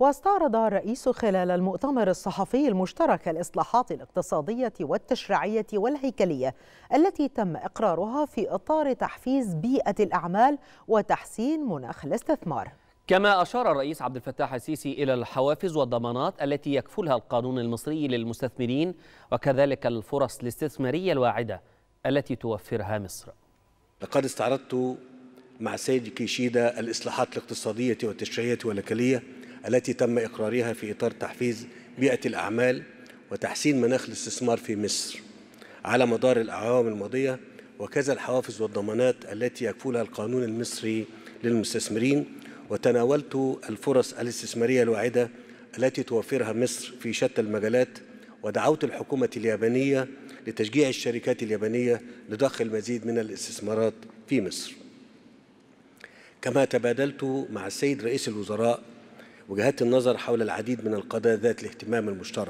واستعرض الرئيس خلال المؤتمر الصحفي المشترك الإصلاحات الاقتصادية والتشريعية والهيكلية التي تم إقرارها في إطار تحفيز بيئة الأعمال وتحسين مناخ الاستثمار كما أشار الرئيس عبد الفتاح السيسي إلى الحوافز والضمانات التي يكفلها القانون المصري للمستثمرين وكذلك الفرص الاستثمارية الواعدة التي توفرها مصر لقد استعرضت مع سيد كيشيدا الإصلاحات الاقتصادية والتشريعية والهيكلية التي تم إقرارها في إطار تحفيز بيئة الأعمال وتحسين مناخ الاستثمار في مصر على مدار الأعوام الماضية وكذا الحوافز والضمانات التي يكفلها القانون المصري للمستثمرين وتناولت الفرص الاستثمارية الواعدة التي توفرها مصر في شتى المجالات ودعوت الحكومة اليابانية لتشجيع الشركات اليابانية لضخ المزيد من الاستثمارات في مصر كما تبادلت مع السيد رئيس الوزراء وجهات النظر حول العديد من القضايا ذات الاهتمام المشترك